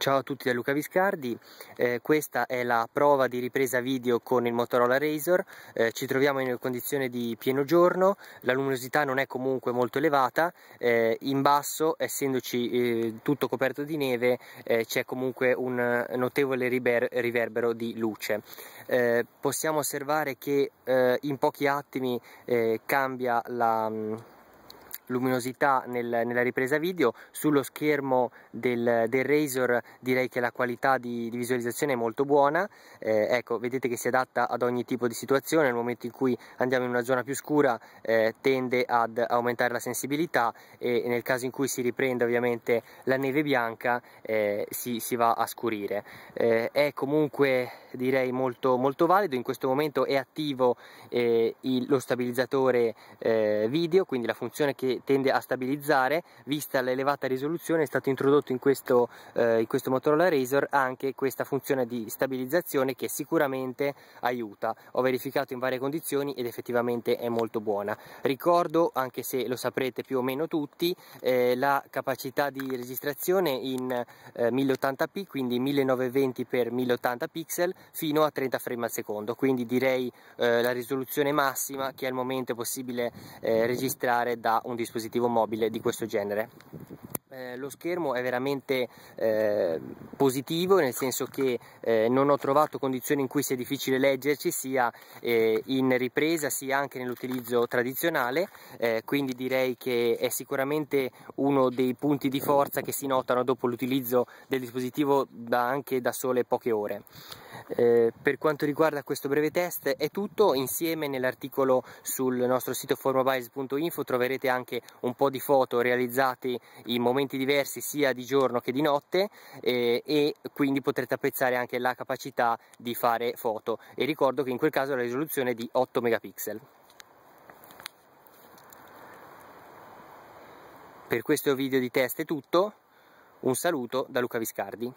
Ciao a tutti da Luca Viscardi, eh, questa è la prova di ripresa video con il Motorola Razor, eh, ci troviamo in condizione di pieno giorno, la luminosità non è comunque molto elevata, eh, in basso essendoci eh, tutto coperto di neve eh, c'è comunque un notevole river riverbero di luce. Eh, possiamo osservare che in pochi attimi cambia la mm, luminosità nel, nella ripresa video, sullo schermo del, del, Razor direi che la qualità di, di visualizzazione è molto buona, eh, ecco vedete che si adatta ad ogni tipo di situazione, nel momento in cui andiamo in una zona più scura eh, tende ad aumentare la sensibilità e nel caso in cui si riprende ovviamente la neve bianca eh, si, si, va a scurire. Eh, è comunque direi molto, molto valido, in questo momento è attivo eh, il, lo stabilizzatore eh, video, quindi la funzione che tende a stabilizzare, vista l'elevata risoluzione è stato introdotto in questo, eh, in questo Motorola Razor anche questa funzione di stabilizzazione che sicuramente aiuta, ho verificato in varie condizioni ed effettivamente è molto buona. Ricordo, anche se lo saprete più o meno tutti, eh, la capacità di registrazione in eh, 1080p, quindi 1920x1080 pixel fino a 30 frame al secondo, quindi direi eh, la risoluzione massima che al momento è possibile eh, registrare da un dispositivo dispositivo mobile di questo genere. Eh, lo schermo è veramente eh, positivo nel senso che eh, non ho trovato condizioni in cui sia difficile leggerci sia eh, in ripresa sia anche nell'utilizzo tradizionale eh, quindi direi che è sicuramente uno dei punti di forza che si notano dopo l'utilizzo del dispositivo da anche da sole poche ore. Eh, per quanto riguarda questo breve test è tutto, insieme nell'articolo sul nostro sito formobiles.info troverete anche un po' di foto realizzate in momenti diversi sia di giorno che di notte eh, e quindi potrete apprezzare anche la capacità di fare foto e ricordo che in quel caso la risoluzione è di 8 megapixel. Per questo video di test è tutto, un saluto da Luca Viscardi.